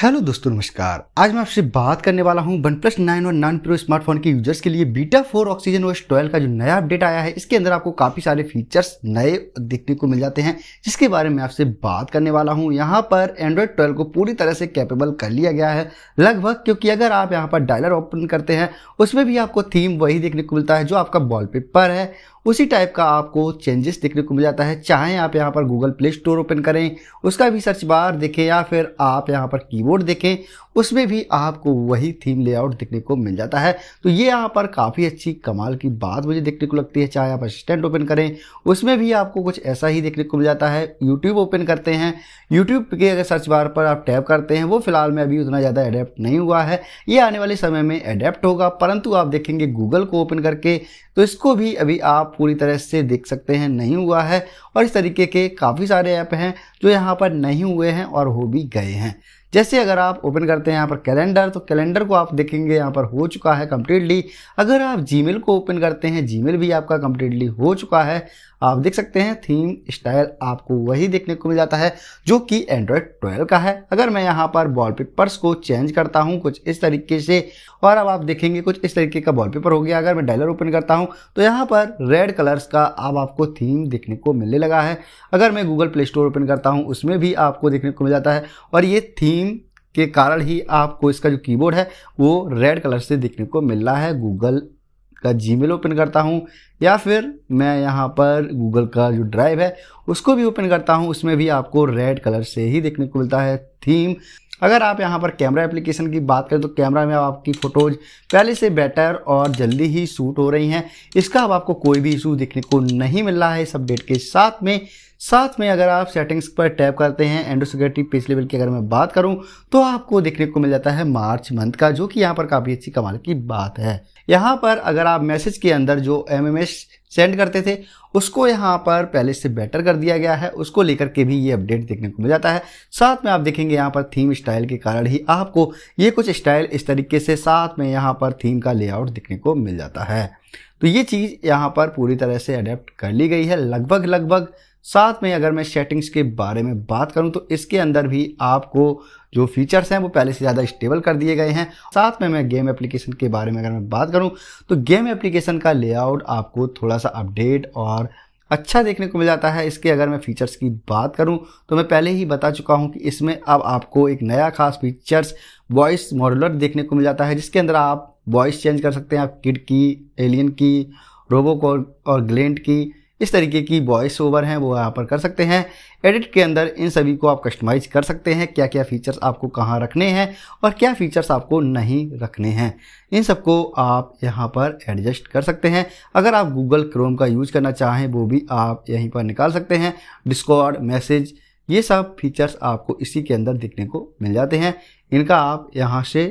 hello दोस्तों नमस्कार आज मैं आपसे बात करने वाला हूं वन प्लस नाइन और नाइन प्रो स्मार्टफोन के यूजर्स के लिए beta four oxygen OS twelve का जो नया अपडेट आया है इसके अंदर आपको काफ़ी सारे फीचर्स नए देखने को मिल जाते हैं जिसके बारे में आपसे बात करने वाला हूं यहां पर एंड्रॉयड ट्वेल्व को पूरी तरह से कैपेबल कर लिया गया है लगभग क्योंकि अगर आप यहाँ पर डायलर ओपन करते हैं उसमें भी आपको थीम वही देखने को मिलता है जो आपका वॉलपेपर है उसी टाइप का आपको चेंजेस देखने को मिल जाता है चाहे आप यहाँ पर गूगल प्ले स्टोर ओपन करें उसका भी सर्च बार देखें या फिर आप यहाँ पर कीबोर्ड देखें उसमें भी आपको वही थीम लेआउट देखने को मिल जाता है तो ये यहाँ पर काफ़ी अच्छी कमाल की बात मुझे देखने को लगती है चाहे आप असिस्टेंट ओपन करें उसमें भी आपको कुछ ऐसा ही देखने को मिल जाता है यूट्यूब ओपन करते हैं यूट्यूब के अगर सर्च बार पर आप टैप करते हैं वो फिलहाल में अभी उतना ज़्यादा अडेप्ट नहीं हुआ है ये आने वाले समय में अडेप्ट होगा परंतु आप देखेंगे गूगल को ओपन करके तो इसको भी अभी आप पूरी तरह से देख सकते हैं नहीं हुआ है और इस तरीके के काफ़ी सारे ऐप हैं जो यहाँ पर नहीं हुए हैं और हो भी गए हैं जैसे अगर आप ओपन करते हैं यहाँ पर कैलेंडर तो कैलेंडर को आप देखेंगे यहाँ पर हो चुका है कम्प्लीटली अगर आप जीमेल को ओपन करते हैं जीमेल भी आपका कम्प्लीटली हो चुका है आप देख सकते हैं थीम स्टाइल आपको वही देखने को मिल जाता है जो कि एंड्रॉयड 12 का है अगर मैं यहाँ पर वॉलपेपर्स को चेंज करता हूँ कुछ इस तरीके से और अब आप देखेंगे कुछ इस तरीके का वॉलपेपर हो गया अगर मैं डायलर ओपन करता हूँ तो यहाँ पर रेड कलर्स का अब आपको थीम देखने को मिलने लगा है अगर मैं गूगल प्ले स्टोर ओपन करता हूँ उसमें भी आपको देखने को मिल जाता है और ये थीम के कारण ही आपको इसका जो कीबोर्ड है वो रेड कलर से देखने को मिल रहा है गूगल का जीमेल ओपन करता हूँ या फिर मैं यहाँ पर गूगल का जो ड्राइव है उसको भी ओपन करता हूँ उसमें भी आपको रेड कलर से ही देखने को मिलता है थीम अगर आप यहाँ पर कैमरा एप्लीकेशन की बात करें तो कैमरा में आपकी फ़ोटोज़ पहले से बेटर और जल्दी ही शूट हो रही हैं इसका अब आपको कोई भी इशू देखने को नहीं मिल रहा है इस अपडेट के साथ में साथ में अगर आप सेटिंग्स पर टैप करते हैं एंडोसिक्योरिटी पेज लेवल की अगर मैं बात करूं तो आपको देखने को मिल जाता है मार्च मंथ का जो कि यहाँ पर काफ़ी अच्छी कमाल की बात है यहाँ पर अगर आप मैसेज के अंदर जो एम एम एस सेंड करते थे उसको यहाँ पर पहले से बेटर कर दिया गया है उसको लेकर के भी ये अपडेट देखने को मिल जाता है साथ में आप देखेंगे यहाँ पर थीम स्टाइल के कारण ही आपको ये कुछ स्टाइल इस तरीके से साथ में यहाँ पर थीम का लेआउट देखने को मिल जाता है तो ये चीज़ यहाँ पर पूरी तरह से अडेप्ट कर ली गई है लगभग लगभग साथ में अगर मैं सेटिंग्स के बारे में बात करूं तो इसके अंदर भी आपको जो फीचर्स हैं वो पहले से ज़्यादा स्टेबल कर दिए गए हैं साथ में मैं गेम एप्लीकेशन के बारे में अगर मैं बात करूं तो गेम एप्लीकेशन का लेआउट आपको थोड़ा सा अपडेट और अच्छा देखने को मिल जाता है इसके अगर मैं फीचर्स की बात करूं तो मैं पहले ही बता चुका हूं कि इसमें अब आपको एक नया खास फीचर्स वॉइस मॉडुलर देखने को मिल जाता है जिसके अंदर आप वॉइस चेंज कर सकते हैं आप किड की एलियन की रोबो और ग्लेंट की इस तरीके की वॉइस ओवर हैं वो यहाँ पर कर सकते हैं एडिट के अंदर इन सभी को आप कस्टमाइज कर सकते हैं क्या क्या फ़ीचर्स आपको कहाँ रखने हैं और क्या फ़ीचर्स आपको नहीं रखने हैं इन सबको आप यहाँ पर एडजस्ट कर सकते हैं अगर आप गूगल क्रोम का यूज़ करना चाहें वो भी आप यहीं पर निकाल सकते हैं डिस्कॉर्ड मैसेज ये सब फीचर्स आपको इसी के अंदर देखने को मिल जाते हैं इनका आप यहाँ से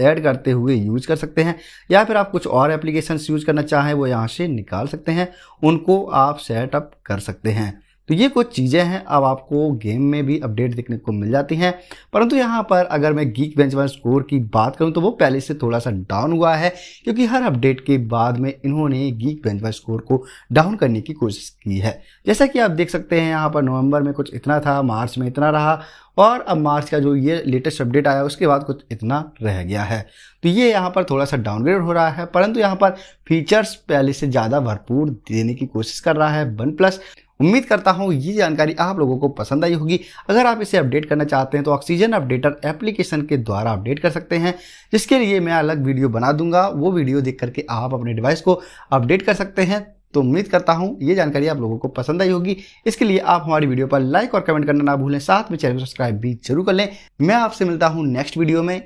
ऐड करते हुए यूज कर सकते हैं या फिर आप कुछ और एप्लीकेशंस यूज करना चाहें वो यहाँ से निकाल सकते हैं उनको आप सेटअप कर सकते हैं तो ये कुछ चीज़ें हैं अब आपको गेम में भी अपडेट देखने को मिल जाती हैं परंतु यहाँ पर अगर मैं गीक बेंच स्कोर की बात करूँ तो वो पहले से थोड़ा सा डाउन हुआ है क्योंकि हर अपडेट के बाद में इन्होंने गीक बेंच स्कोर को डाउन करने की कोशिश की है जैसा कि आप देख सकते हैं यहाँ पर नवंबर में कुछ इतना था मार्च में इतना रहा और अब मार्च का जो ये लेटेस्ट अपडेट आया उसके बाद कुछ इतना रह गया है तो ये यहाँ पर थोड़ा सा डाउनग्रेड हो रहा है परंतु यहाँ पर फीचर्स पहले से ज़्यादा भरपूर देने की कोशिश कर रहा है वन प्लस उम्मीद करता हूँ ये जानकारी आप लोगों को पसंद आई होगी अगर आप इसे अपडेट करना चाहते हैं तो ऑक्सीजन अपडेटर एप्लीकेशन के द्वारा अपडेट कर सकते हैं जिसके लिए मैं अलग वीडियो बना दूंगा वो वीडियो देख करके आप अपने डिवाइस को अपडेट कर सकते हैं तो उम्मीद करता हूँ ये जानकारी आप लोगों को पसंद आई होगी इसके लिए आप हमारी वीडियो पर लाइक और कमेंट करना ना भूलें साथ में चैनल सब्सक्राइब भी जरूर कर लें मैं आपसे मिलता हूँ नेक्स्ट वीडियो में